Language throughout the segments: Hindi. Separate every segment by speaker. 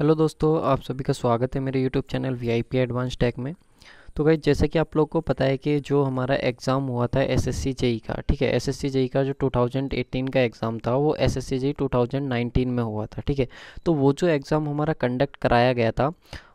Speaker 1: हेलो दोस्तों आप सभी का स्वागत है मेरे YouTube channel V I P advance tech में तो भाई जैसे कि आप लोग को पता है कि जो हमारा एग्ज़ाम हुआ था एस एस सी जेई का ठीक है एस एस सी जेई का जो 2018 का एग्ज़ाम था वो एस एस सी जेई 2019 में हुआ था ठीक है तो वो जो एग्ज़ाम हमारा कंडक्ट कराया गया था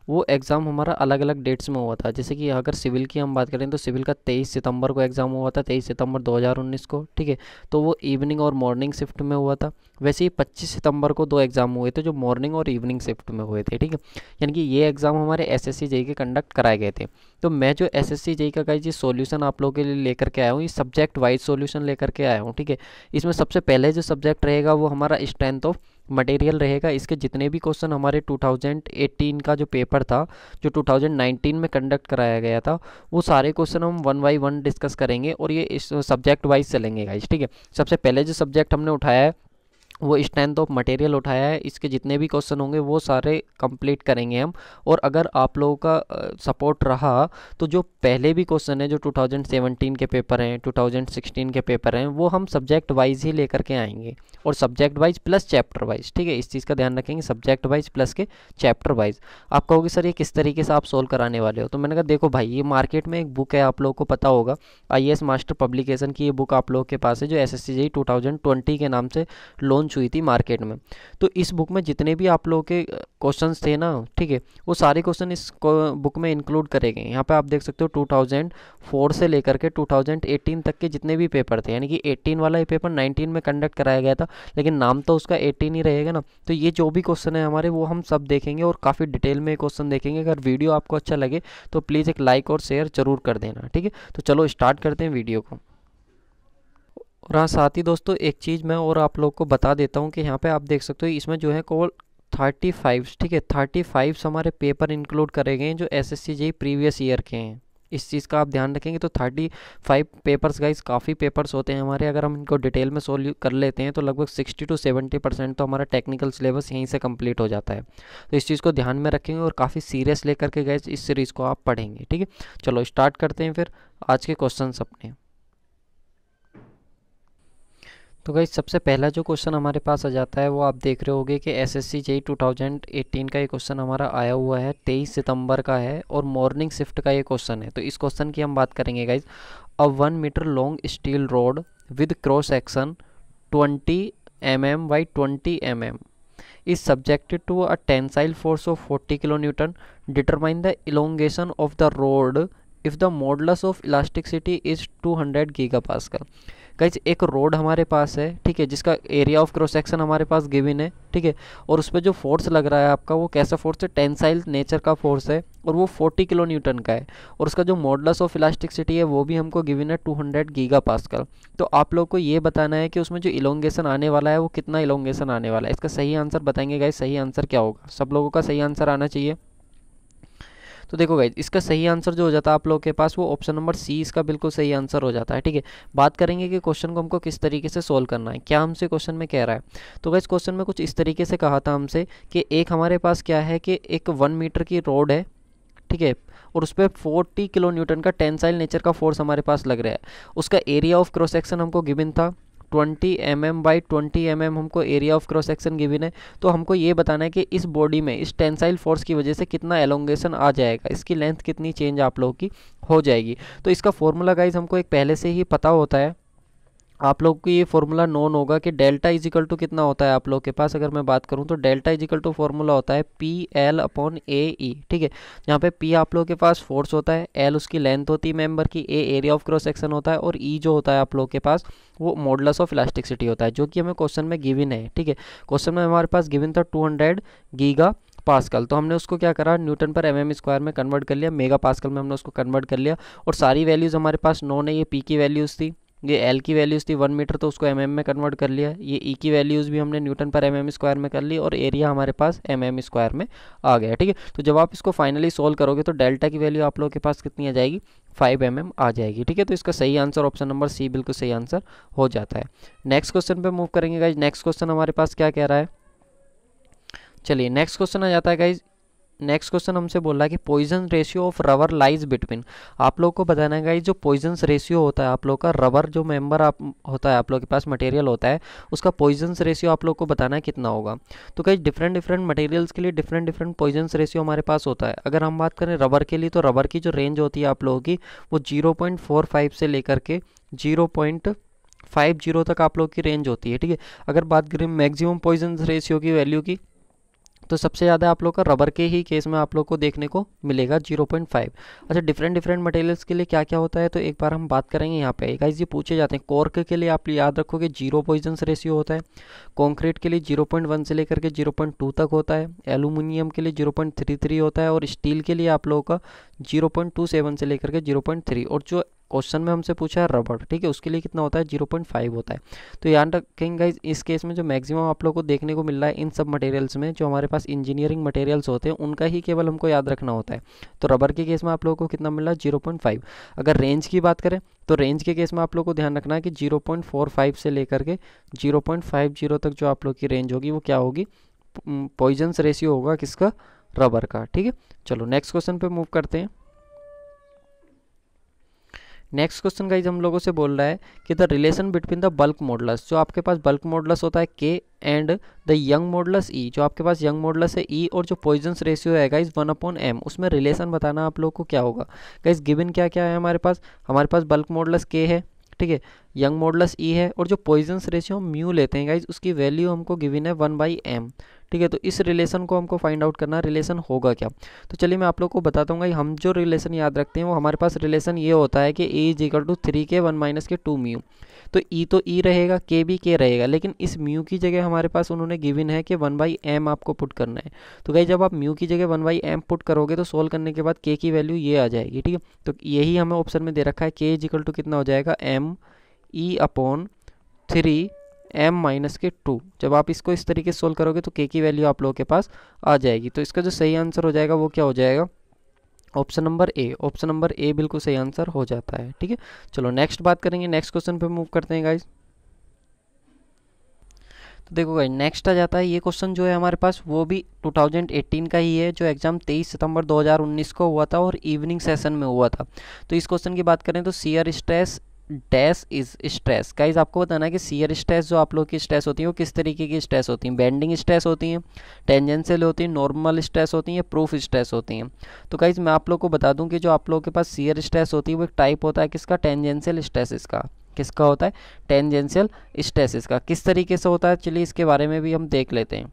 Speaker 1: वो एग्ज़ाम हमारा अलग अलग डेट्स में हुआ था जैसे कि अगर सिविल की हम बात करें तो सिविल का तेईस सितंबर को एग्ज़ाम हुआ था तेईस सितंबर 2019 को ठीक है तो वो इवनिंग और मॉर्निंग शिफ्ट में हुआ था वैसे ही पच्चीस सितंबर को दो एग्ज़ाम हुए थे जो मॉर्निंग और इवनिंग शिफ्ट में हुए थे ठीक है यानी कि ये एग्ज़ाम हमारे एस एस के कंडक्ट कराए गए थे तो मैं जो एस एस का का जी सोल्यूशन आप लोगों के लिए लेकर के आया हूँ ये सब्जेक्ट वाइज सोल्यूशन लेकर के आया हूँ ठीक है इसमें सबसे पहले जो सब्जेक्ट रहेगा वो हमारा स्ट्रेंथ ऑफ मटेरियल रहेगा इसके जितने भी क्वेश्चन हमारे 2018 का जो पेपर था जो 2019 में कंडक्ट कराया गया था वो सारे क्वेश्चन हम वन बाई वन डिस्कस करेंगे और ये इस सब्जेक्ट वाइज चलेंगे गाइज ठीक है सबसे पहले जो सब्जेक्ट हमने उठाया है वो स्ट्रेंथ ऑफ मटेरियल उठाया है इसके जितने भी क्वेश्चन होंगे वो सारे कंप्लीट करेंगे हम और अगर आप लोगों का सपोर्ट रहा तो जो पहले भी क्वेश्चन है जो 2017 के पेपर हैं 2016 के पेपर हैं वो हम सब्जेक्ट वाइज ही लेकर के आएंगे और subject wise plus chapter wise ठीक है इस चीज़ का ध्यान रखेंगे सब्जेक्ट वाइज प्लस के चैप्टर वाइज आप कहोगे सर ये किस तरीके से आप सोल्व कराने वाले हो तो मैंने कहा देखो भाई ये मार्केट में एक बुक है आप लोगों को पता होगा आई मास्टर पब्लिकेशन की ये बुक आप लोगों के पास है जो एस एस के नाम से लॉन्च लॉन्च हुई थी मार्केट में तो इस बुक में जितने भी आप लोगों के क्वेश्चन थे ना ठीक है वो सारे क्वेश्चन इस बुक में इंक्लूड करे गए यहाँ पर आप देख सकते हो 2004 से लेकर के 2018 तक के जितने भी पेपर थे यानी कि 18 वाला ये पेपर 19 में कंडक्ट कराया गया था लेकिन नाम तो उसका 18 ही रहेगा ना तो ये जो भी क्वेश्चन है हमारे वो हम सब देखेंगे और काफ़ी डिटेल में क्वेश्चन देखेंगे अगर वीडियो आपको अच्छा लगे तो प्लीज़ एक लाइक और शेयर जरूर कर देना ठीक है तो चलो स्टार्ट करते हैं वीडियो को और हाँ साथ ही दोस्तों एक चीज़ मैं और आप लोग को बता देता हूँ कि यहाँ पे आप देख सकते हो इसमें जो है कोल थर्टी फाइव्स ठीक है थर्टी फाइव्स हमारे पेपर इंक्लूड करे गए हैं जो S S C G previous year के हैं इस चीज़ का आप ध्यान रखेंगे तो थर्टी फाइव पेपर्स गाइस काफ़ी पेपर्स होते हैं हमारे अगर हम इनको डिटेल में सोल्व कर लेते हैं तो लगभग सिक्सटी टू सेवेंटी परसेंट तो हमारा टेक्निकल सिलेबस यहीं से कंप्लीट हो जाता है तो इस चीज़ को ध्यान में रखेंगे और काफ़ी सीरियस लेकर के गाइस इस सीरीज़ को आप पढ़ेंगे ठीक है चलो स्टार्ट करते हैं फिर आज के क्वेश्चन अपने तो गई सबसे पहला जो क्वेश्चन हमारे पास आ जाता है वो आप देख रहे होंगे कि S S C J two thousand eighteen का ये क्वेश्चन हमारा आया हुआ है तेईस सितंबर का है और मॉर्निंग शिफ्ट का ये क्वेश्चन है तो इस क्वेश्चन की हम बात करेंगे guys a one metre long steel rod with cross section twenty M M by twenty M M tensile force of forty kilo newton determine the elongation of the rod if the modulus of elasticity is two hundred giga पास का गाइज एक रोड हमारे पास है ठीक है जिसका एरिया ऑफ क्रॉस सेक्शन हमारे पास गिविन है ठीक है और उस पर जो फोर्स लग रहा है आपका वो कैसा फोर्स है टेंसाइल नेचर का फोर्स है और वो 40 किलो न्यूटन का है और उसका जो मॉडलस ऑफ इलास्टिकसिटी है वो भी हमको गिविन है 200 गीगा पास्कल तो आप लोग को ये बताना है कि उसमें जो इलोंगेशन आने वाला है वो कितना इलोंगेशन आने वाला है इसका सही आंसर बताएंगे गाइज सही आंसर क्या होगा सब लोगों का सही आंसर आना चाहिए तो देखो गाइज इसका सही आंसर जो हो जाता है आप लोगों के पास वो ऑप्शन नंबर सी इसका बिल्कुल सही आंसर हो जाता है ठीक है बात करेंगे कि क्वेश्चन को हमको किस तरीके से सोल्व करना है क्या हमसे क्वेश्चन में कह रहा है तो गाइज क्वेश्चन में कुछ इस तरीके से कहा था हमसे कि एक हमारे पास क्या है कि एक वन मीटर की रोड है ठीक है और उस पर फोर्टी किलो न्यूटन का टेंसाइल नेचर का फोर्स हमारे पास लग रहा है उसका एरिया ऑफ क्रॉस सेक्शन हमको गिविन था twenty M M by twenty M M हमको area of cross section given है तो हमको ये बताना है कि इस बॉडी में इस टेंसाइल फोर्स की वजह से कितना एलोंगेशन आ जाएगा इसकी लेंथ कितनी चेंज आप लोगों की हो जाएगी तो इसका फॉर्मूला गाइज हमको एक पहले से ही पता होता है आप लोग को ये फॉर्मूला नोन होगा कि डेल्टा इजिकल टू कितना होता है आप लोग के पास अगर मैं बात करूँ तो डेल्टा इजिकल टू फॉर्मूला होता है P L upon A E ठीक है यहाँ पे पी आप लोग के पास फोर्स होता है एल उसकी लेंथ होती है मेंबर की A area of cross section होता है और ई e जो होता है आप लोग के पास वो मॉडलस ऑफ इलास्टिकसिटी होता है जो कि हमें क्वेश्चन में गिविन है ठीक है क्वेश्चन में हमारे पास गिविन था टू हंड्रेड गीगा पास्कल तो हमने उसको क्या करा न्यूटन पर एम एम स्क्वायर में कन्वर्ट कर लिया मेगा पास्कल में हमने उसको कन्वर्ट कर लिया और सारी वैल्यूज़ हमारे पास नॉन है ये पी की वैल्यूज़ थी ये एल की वैल्यूज़ थी वन मीटर तो उसको एम mm में कन्वर्ट कर लिया ये ई e की वैल्यूज़ भी हमने न्यूटन पर एम mm स्क्वायर में कर ली और एरिया हमारे पास एम mm स्क्वायर में आ गया ठीक है तो जब आप इसको फाइनली सोल्व करोगे तो डेल्टा की वैल्यू आप लोगों के पास कितनी आ जाएगी फाइव एम mm आ जाएगी ठीक है तो इसका सही आंसर ऑप्शन नंबर सी बिल्कुल सही आंसर हो जाता है नेक्स्ट क्वेश्चन पर मूव करेंगे गाइज नेक्स्ट क्वेश्चन हमारे पास क्या कह रहा है चलिए नेक्स्ट क्वेश्चन आ जाता है गाइज नेक्स्ट क्वेश्चन हमसे बोल रहा है कि Poisson ratio of rubber lies between आप लोग को बताना है जो पॉइजन्स रेशियो होता है आप लोग का रबर जो मेंबर आप होता है आप लोग के पास मटेरियल होता है उसका पॉइजन्स रेशियो आप लोग को बताना है कितना होगा तो कई डिफरेंट डिफरेंट मटेरियल्स के लिए डिफरेंट डिफरेंट पॉइजन्स रेशियो हमारे पास होता है अगर हम बात करें रबर के लिए तो रबर की जो रेंज होती है आप लोगों की वो जीरो से लेकर के जीरो फाइव जीरो तक आप लोग की रेंज होती है ठीक है अगर बात करें मैक्सिमम पॉइजन रेशियो की वैल्यू की तो सबसे ज़्यादा आप लोग का रबर के ही केस में आप लोग को देखने को मिलेगा 0.5 अच्छा डिफरेंट डिफरेंट मटेरियल्स के लिए क्या क्या होता है तो एक बार हम बात करेंगे यहाँ पे गाइज ये पूछे जाते हैं कॉर्क के लिए आप याद रखोगे जीरो पॉइजन रेशियो होता है कॉन्क्रीट के लिए वन से लेकर के टू तक होता है एलुमिनियम के लिए थ्री होता है और स्टील के लिए आप लोगों का सेवन से लेकर के थ्री और जो क्वेश्चन में हमसे पूछा है रबड़ ठीक है उसके लिए कितना होता है जीरो पॉइंट फाइव होता है तो याद रखेंगे गाइज इस केस में जो मैक्सिमम आप लोग को देखने को मिल रहा है इन सब मटेरियल्स में जो हमारे पास इंजीनियरिंग मटेरियल्स होते हैं उनका ही केवल हमको याद रखना होता है तो रबर के केस में आप लोगों को कितना मिल रहा है जीरो पॉइंट फाइव अगर रेंज की बात करें तो रेंज के केस में आप लोग को ध्यान रखना है कि जीरो पॉइंट फोर फाइव से लेकर के जीरो पॉइंट फाइव जीरो तक जो आप लोग की रेंज होगी वो क्या होगी पॉइजन्स रेशियो होगा किसका रबर का ठीक है चलो नेक्स्ट क्वेश्चन पे मूव करते हैं नेक्स्ट क्वेश्चन गाइज हम लोगों से बोल रहा है कि the relation between the bulk modulus जो आपके पास बल्क मॉडलस होता है के and the Young modulus E जो आपके पास यंग मॉडलस है ई e, और जो पॉइजन्स रेशियो है गाइज वन अपॉन एम उसमें रिलेशन बताना आप लोगों को क्या होगा गाइज गिविन क्या क्या है हमारे पास हमारे पास बल्क मॉडलस के है ठीक है यंग मॉडलस ई है और जो पॉइजन्स रेशियो हम म्यू लेते हैं गाइज उसकी वैल्यू हमको गिविन है वन बाई एम ठीक है तो इस रिलेशन को हमको फाइंड आउट करना रिलेशन होगा क्या तो चलिए मैं आप लोग को बताता हूँ हम जो रिलेशन याद रखते हैं वो हमारे पास रिलेशन ये होता है कि A is equal to three के वन माइनस के टू म्यू तो ई e तो ई e रहेगा के भी के रहेगा लेकिन इस म्यू की जगह हमारे पास उन्होंने गिविन है कि वन बाई एम आपको पुट करना है तो भाई जब आप म्यू की जगह वन बाई एम पुट करोगे तो सोल्व करने के बाद के की वैल्यू ये आ जाएगी ठीक है तो यही हमें ऑप्शन में दे रखा है के इज इक्वल टू कितना हो जाएगा M E upon three M minus के टू जब आप इसको इस तरीके से सोल्व करोगे तो के की वैल्यू आप लोगों के पास आ जाएगी तो इसका जो सही आंसर हो जाएगा वो क्या हो जाएगा option number A option number A बिल्कुल सही आंसर हो जाता है ठीक है चलो नेक्स्ट बात करेंगे नेक्स्ट क्वेश्चन पे मूव करते हैं गाइज तो देखो भाई नेक्स्ट आ जाता है ये क्वेश्चन जो है हमारे पास वो भी 2018 का ही है जो एग्जाम 23 सितंबर 2019 को हुआ था और इवनिंग सेशन में हुआ था तो इस क्वेश्चन की बात करें तो shear stress dash is stress guys आपको बताना है कि सीयर स्ट्रेस जो आप लोग की स्ट्रेस होती है वो किस तरीके की स्ट्रेस होती हैं बेंडिंग स्ट्रेस होती हैं टेंजेंशियल होती हैं नॉर्मल स्ट्रेस होती हैं प्रूफ स्ट्रेस होती हैं तो गाइज मैं आप लोग को बता दूं कि जो आप लोगों के पास सीयर स्ट्रेस होती है वो एक टाइप होता है किसका टेंजेंशियल स्ट्रेस इसका किसका होता है टेंजेंशियल स्ट्रेस इसका किस तरीके से होता है चलिए इसके बारे में भी हम देख लेते हैं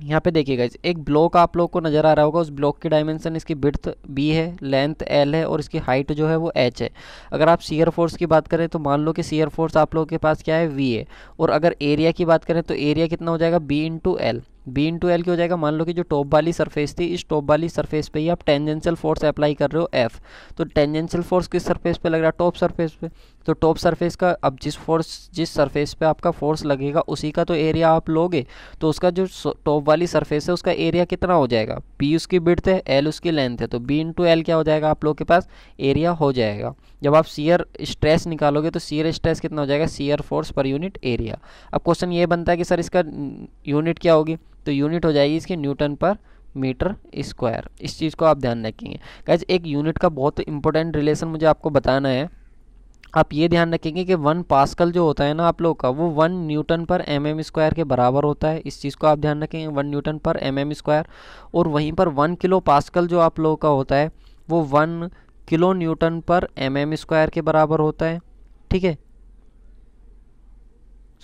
Speaker 1: यहाँ पे देखिएगा एक ब्लॉक आप लोग को नज़र आ रहा होगा उस ब्लॉक की डायमेंशन इसकी बिड्थ बी है लेंथ एल है और इसकी हाइट जो है वो एच है अगर आप सीयर फोर्स की बात करें तो मान लो कि सीयर फोर्स आप लोगों के पास क्या है वी है और अगर एरिया की बात करें तो एरिया कितना हो जाएगा B into L B into L क्या हो जाएगा मान लो कि जो टॉप वाली सरफेस थी इस टॉप वाली सरफेस पे ही आप टेंजेंशियल फोर्स अप्लाई कर रहे हो एफ तो टेंजेंशियल फोर्स किस सरफेस पे लग रहा है टॉप सरफेस पे तो टॉप सरफेस का अब जिस फोर्स जिस सरफेस पे आपका फोर्स लगेगा उसी का तो एरिया आप लोगे तो उसका जो टॉप वाली सरफेस है उसका एरिया कितना हो जाएगा पी उसकी बिट है एल उसकी लेंथ है तो बी इंटू एल क्या हो जाएगा आप लोग के पास एरिया हो जाएगा जब आप सीयर स्ट्रेस निकालोगे तो सीयर स्ट्रेस कितना हो जाएगा सीयर फोर्स पर यूनिट एरिया अब क्वेश्चन ये बनता है कि सर इसका यूनिट क्या होगी तो यूनिट हो जाएगी इसकी न्यूटन पर मीटर स्क्वायर इस चीज़ को आप ध्यान रखेंगे कैसे एक यूनिट का बहुत इंपॉर्टेंट रिलेशन मुझे आपको बताना है आप ये ध्यान रखेंगे कि वन पास्कल जो होता है ना आप लोग का वो वन न्यूटन पर एम एम स्क्वायर के बराबर होता है इस चीज़ को आप ध्यान रखेंगे वन न्यूटन पर एम एम स्क्वायर और वहीं पर वन किलो पास्कल जो आप लोगों का होता है वो वन किलो न्यूटन पर एम एम स्क्वायर के बराबर होता है ठीक है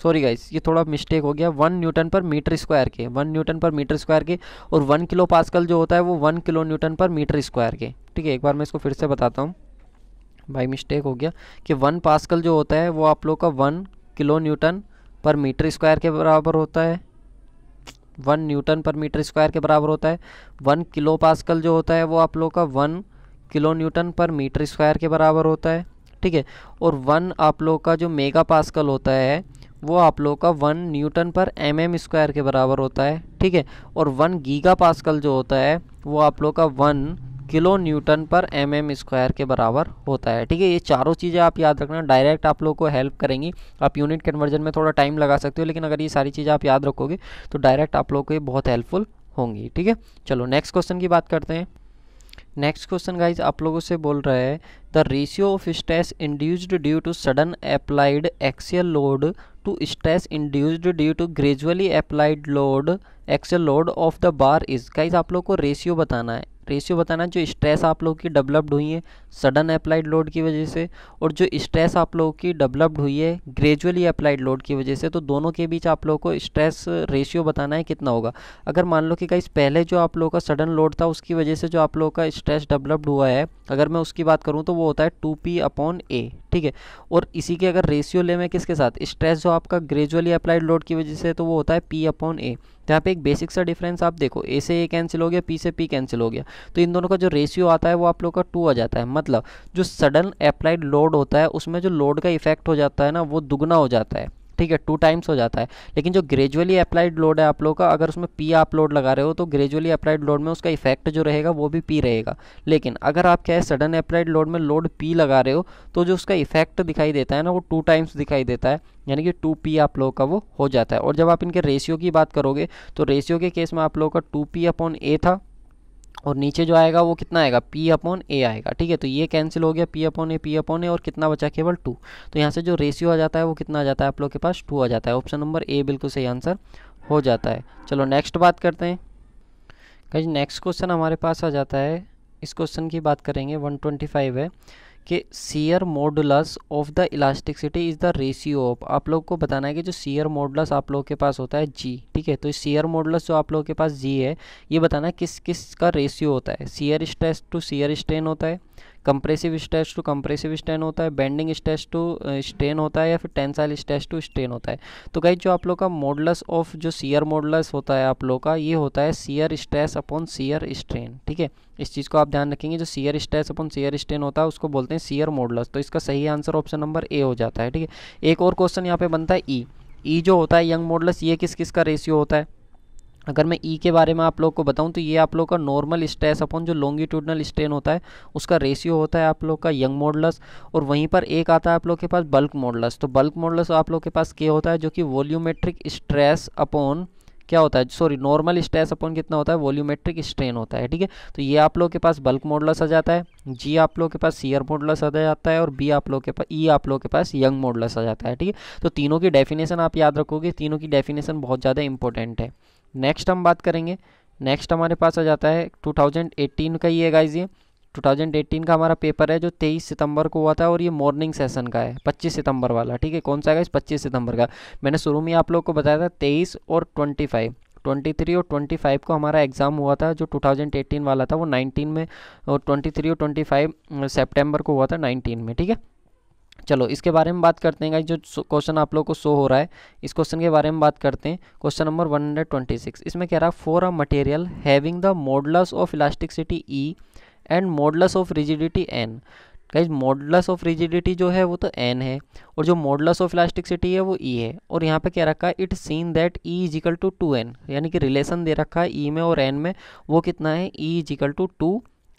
Speaker 1: सॉरी गाइस ये थोड़ा मिस्टेक हो गया वन न्यूटन पर मीटर स्क्वायर के वन न्यूटन पर मीटर स्क्वायर के और वन किलो पास्कल जो होता है वो वन किलो न्यूटन पर मीटर स्क्वायर के ठीक है एक बार मैं इसको फिर से बताता हूँ भाई मिस्टेक हो गया कि वन पास्कल जो होता है वो आप लोग का वन किलो न्यूटन पर मीटर स्क्वायर के बराबर होता है वन न्यूटन पर मीटर स्क्वायर के बराबर होता है वन किलो पास्कल जो होता है वो आप लोग का वन किलो न्यूटन पर मीटर स्क्वायर के बराबर होता है ठीक है और वन आप लोग का जो मेगा पास्कल होता है वो आप लोगों का वन न्यूटन पर एम एम स्क्वायर के बराबर होता है ठीक है और वन गीगा पास्कल जो होता है वो आप लोग का वन किलो न्यूटन पर एम एम स्क्वायर के बराबर होता है ठीक है ये चारों चीज़ें आप याद रखना डायरेक्ट आप लोग को हेल्प करेंगी आप यूनिट कन्वर्जन में थोड़ा टाइम लगा सकते हो लेकिन अगर ये सारी चीज़ें आप याद रखोगे तो डायरेक्ट आप लोग को ये बहुत हेल्पफुल होंगी ठीक है चलो नेक्स्ट क्वेश्चन की बात करते हैं नेक्स्ट क्वेश्चन गाइज आप लोगों से बोल रहा है the ratio of stress induced due to sudden applied axial load to stress induced due to gradually applied load axial load of the bar is guys आप लोग को रेशियो बताना है रेशियो बताना जो स्ट्रेस आप लोग की डेवलप्ड हुई है सडन अप्लाइड लोड की वजह से और जो स्ट्रेस आप लोगों की डेवलप्ड हुई है ग्रेजुअली अप्लाइड लोड की वजह से तो दोनों के बीच आप लोग को स्ट्रेस रेशियो बताना है कितना होगा अगर मान लो कि कहीं पहले जो आप लोगों का सडन लोड था उसकी वजह से जो आप लोगों का स्ट्रेस डेवलप्ड हुआ है अगर मैं उसकी बात करूँ तो वो होता है टू पी अपॉन ए ठीक है और इसी के अगर रेशियो ले मैं किसके साथ स्ट्रेस जो आपका ग्रेजुअली अप्लाइड लोड की वजह से तो वो होता है पी अपॉन ए तो यहाँ पे एक बेसिक सा डिफरेंस आप देखो ए से ए कैंसिल हो गया पी से पी कैंसिल हो गया तो इन दोनों का जो रेशियो आता है वो आप लोग का टू आ जाता है मतलब जो सडन अप्लाइड लोड होता है उसमें जो लोड का इफेक्ट हो जाता है ना वो दुगना हो जाता है ठीक है टू टाइम्स हो जाता है लेकिन जो ग्रेजुअली अप्लाइड लोड है आप लोग का अगर उसमें पी आप लोड लगा रहे हो तो ग्रेजुअली अप्लाइड लोड में उसका इफेक्ट जो रहेगा वो भी पी रहेगा लेकिन अगर आप क्या है सडन अप्लाइड लोड में लोड पी लगा रहे हो तो जो उसका इफेक्ट दिखाई देता है ना वो टू टाइम्स दिखाई देता है यानी कि टू पी आप लोगों का वो हो जाता है और जब आप इनके रेशियो की बात करोगे तो रेशियो के केस में आप लोगों का टू पी अपॉन ए था और नीचे जो आएगा वो कितना आएगा पी अपॉन ए आएगा ठीक है तो ये कैंसिल हो गया P upon A P upon A और कितना बचा केवल टू तो यहाँ से जो रेशियो आ जाता है वो कितना आ जाता है आप लोग के पास टू आ जाता है ऑप्शन नंबर ए बिल्कुल सही आंसर हो जाता है चलो नेक्स्ट बात करते हैं कहीं नेक्स्ट क्वेश्चन हमारे पास आ जाता है इस क्वेश्चन की बात करेंगे वन है कि shear modulus of the elasticity is the ratio of आप लोग को बताना है कि जो सीयर मोडुलस आप लोग के पास होता है जी ठीक है तो सीयर मोडुलस जो आप लोग के पास जी है ये बताना है किस किस का रेशियो होता है shear stress to shear strain होता है compressive stress to compressive strain होता है बेंडिंग स्ट्रेस टू स्ट्रेन होता है या फिर टेंसाइल स्ट्रेस टू स्ट्रेन होता है तो गाइज जो आप लोग का मॉडलस ऑफ जो सीयर मॉडलस होता है आप लोग का ये होता है shear stress upon shear strain ठीक है इस चीज़ को आप ध्यान रखेंगे जो shear stress upon shear strain होता है उसको बोलते हैं सीयर मॉडलस तो इसका सही आंसर ऑप्शन नंबर ए हो जाता है ठीक है एक और क्वेश्चन यहाँ पे बनता है ई e. ई e जो होता है यंग मॉडलस ये किस किस का रेशियो होता है अगर मैं ई e के बारे में आप लोग को बताऊं तो ये आप लोग का नॉर्मल स्ट्रेस अपॉन जो लॉन्गिट्यूडनल स्ट्रेन होता है उसका रेशियो होता है आप लोग का यंग मॉडलस और वहीं पर एक आता है आप लोग के पास बल्क मॉडलस तो बल्क मॉडलस आप लोग के पास के होता है जो कि वॉल्यूमेट्रिक स्ट्रेस अपॉन क्या होता है सॉरी नॉर्मल स्ट्रेस अपॉन कितना होता है वॉल्यूमेट्रिक स्ट्रेन होता है ठीक है तो ये आप लोग के पास बल्क मॉडलस आ जाता है जी आप लोग के पास सीयर मॉडलस आ जाता है और बी आप लोग के पास ई e आप लोग के पास यंग मॉडलस आ जाता है ठीक है तो तीनों की डेफिनेशन आप याद रखोगे तीनों की डेफिनेशन बहुत ज़्यादा इंपॉर्टेंट है नेक्स्ट हम बात करेंगे नेक्स्ट हमारे पास आ जाता है 2018 का ये गाइज ये 2018 का हमारा पेपर है जो 23 सितंबर को हुआ था और ये मॉर्निंग सेशन का है 25 सितंबर वाला ठीक है कौन सा है इस 25 सितंबर का मैंने शुरू में आप लोग को बताया था 23 और 25 23 और 25 को हमारा एग्ज़ाम हुआ था जो 2018 वाला था वो 19 में और 23 और 25 सितंबर को हुआ था 19 में ठीक है चलो इसके बारे में बात करते हैं जो क्वेश्चन आप लोग को शो हो रहा है इस क्वेश्चन के बारे में बात करते हैं क्वेश्चन नंबर 126 इसमें कह रहा है for a material having the modulus of elasticity E and modulus of rigidity N guys modulus of rigidity जो है वो तो एन है और जो मॉडलस ऑफ इलास्टिकसिटी है वो ई e है और यहाँ पे क्या रखा है it seen that E equal to two N यानी कि रिलेशन दे रखा है ई e में और एन में वो कितना है E equal to two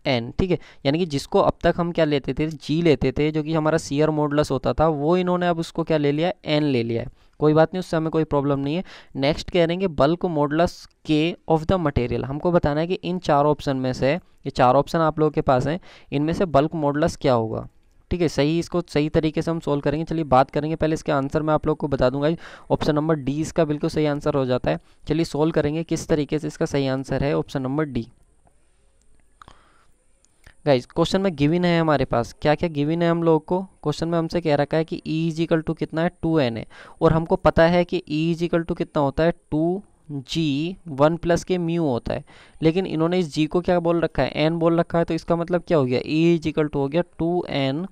Speaker 1: N ठीक है यानी कि जिसको अब तक हम क्या लेते थे जी लेते थे जो कि हमारा सीयर मोडलस होता था वो इन्होंने अब उसको क्या ले लिया एन ले लिया है कोई बात नहीं उससे हमें कोई प्रॉब्लम नहीं है नेक्स्ट कह रहे हैं बल्क मोडलस के ऑफ द मटेरियल हमको बताना है कि इन चार ऑप्शन में से ये चार ऑप्शन आप लोगों के पास हैं इनमें से बल्क मोडलस क्या होगा ठीक है सही इसको सही तरीके से हम सोल्व करेंगे चलिए बात करेंगे पहले इसके आंसर मैं आप लोग को बता दूंगा ऑप्शन नंबर डी इसका बिल्कुल सही आंसर हो जाता है चलिए सोल्व करेंगे किस तरीके से इसका सही आंसर है option number D guys question में गिविन है हमारे पास क्या क्या गिविन है हम लोगों को क्वेश्चन में हमसे कह रखा है कि ई इज इक्वल टू कितना है टू एन है और हमको पता है कि ई इज इक्वल टू कितना होता है टू जी वन प्लस के म्यू होता है लेकिन इन्होंने इस जी को क्या बोल रखा है एन बोल रखा है तो इसका मतलब क्या हो गया ई इज इक्वल टू हो गया टू एन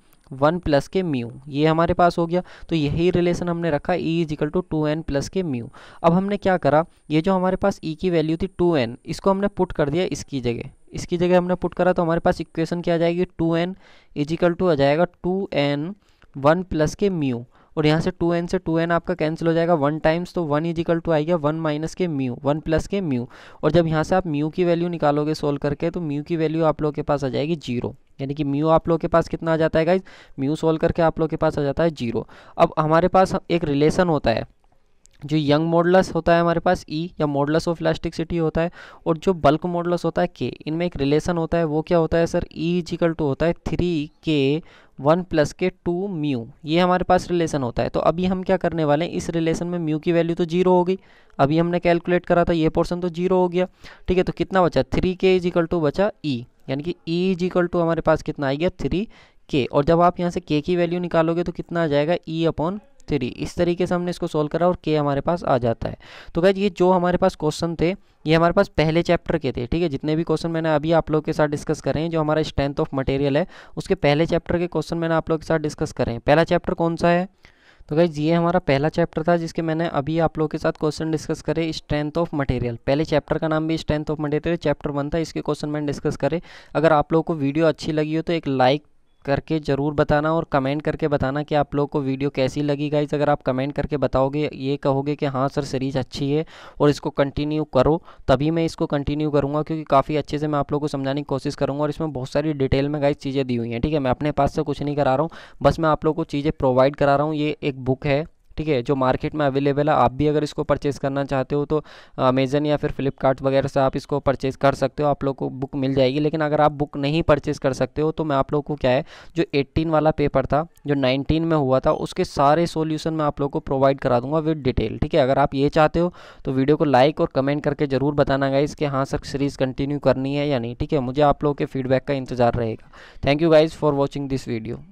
Speaker 1: वन प्लस के म्यू ये हमारे पास हो गया तो यही रिलेशन हमने रखा E is equal to two N plus के म्यू अब हमने क्या करा ये जो हमारे पास ई e की वैल्यू थी टू एन इसको हमने पुट कर दिया इसकी जगह इसकी जगह हमने पुट करा तो हमारे पास इक्वेशन क्या आ जाएगी टू एन इजिकल टू आ जाएगा टू एन वन प्लस के म्यू और यहाँ से टू एन से टू एन आपका कैंसिल हो जाएगा वन टाइम्स तो वन इजिकल टू आएगा वन माइनस के म्यू वन प्लस के म्यू और जब यहाँ से आप म्यू की वैल्यू निकालोगे सोल्व करके तो म्यू की वैल्यू आप लोग के पास आ जाएगी जीरो यानी कि म्यू आप लोग के पास कितना आ जाता है गाइज म्यू सोल्व करके आप लोग के पास आ जाता है जीरो अब हमारे पास एक रिलेशन होता है जो यंग मॉडलस होता है हमारे पास ई e, या मॉडलस ऑफ इलास्टिकसिटी होता है और जो बल्क मॉडलस होता है के इनमें एक रिलेशन होता है वो क्या होता है सर ई इजिकल टू होता है थ्री के वन प्लस के टू म्यू ये हमारे पास रिलेशन होता है तो अभी हम क्या करने वाले हैं इस रिलेशन में म्यू की वैल्यू तो जीरो हो गई अभी हमने कैलकुलेट करा था ये पोर्सन तो जीरो हो गया ठीक है तो कितना बचा थ्री के इजिकल टू बचा ई e, यानी कि ई इजिकल टू हमारे पास कितना आ गया थ्री के और जब आप यहाँ से के की वैल्यू निकालोगे तो कितना आ जाएगा ई e अपॉन थ्री इस तरीके से हमने इसको सोल्व करा और के हमारे पास आ जाता है तो गैज ये जो हमारे पास क्वेश्चन थे ये हमारे पास पहले चैप्टर के थे ठीक है जितने भी क्वेश्चन मैंने अभी आप लोग के साथ डिस्कस करें जो हमारा स्ट्रेंथ ऑफ मटेरियल है उसके पहले चैप्टर के क्वेश्चन मैंने आप लोग के साथ डिस्कस करें पहला चैप्टर कौन सा है तो गाइज ये हमारा पहला चैप्टर था जिसके मैंने अभी आप लोग के साथ क्वेश्चन डिस्कस करे स्ट्रेंथ ऑफ मटेरियल पहले चैप्टर का नाम भी strength of material chapter one था इसके क्वेश्चन मैंने डिस्कस करे अगर आप लोगों को वीडियो अच्छी लगी हो तो एक लाइक करके ज़रूर बताना और कमेंट करके बताना कि आप लोग को वीडियो कैसी लगी गाइज अगर आप कमेंट करके बताओगे ये कहोगे कि हाँ सर सीरीज़ अच्छी है और इसको कंटिन्यू करो तभी मैं इसको कंटिन्यू करूँगा क्योंकि काफ़ी अच्छे से मैं आप लोग को समझाने की कोशिश करूँगा और इसमें बहुत सारी डिटेल में गाइज चीज़ें दी हुई हैं ठीक है मैं अपने पास से कुछ नहीं करा रहा हूँ बस मैं आप लोग को चीज़ें प्रोवाइड करा रहा हूँ ये एक बुक है ठीक है जो मार्केट में अवेलेबल है आप भी अगर इसको परचेज़ करना चाहते हो तो अमेज़न या फिर फ्लिपकार्ट वगैरह से आप इसको परचेज़ कर सकते हो आप लोग को बुक मिल जाएगी लेकिन अगर आप बुक नहीं परचेज़ कर सकते हो तो मैं आप लोग को क्या है जो एट्टीन वाला पेपर था जो नाइनटीन में हुआ था उसके सारे सोल्यूशन मैं आप लोग को प्रोवाइड करा दूंगा विद डिटेल ठीक है अगर आप ये चाहते हो तो वीडियो को लाइक और कमेंट करके ज़रूर बताना गाइज कि हाँ सर सीरीज़ कंटिन्यू करनी है या नहीं ठीक है मुझे आप लोग के फीडबैक का इंतजार रहेगा thank you guys for watching this video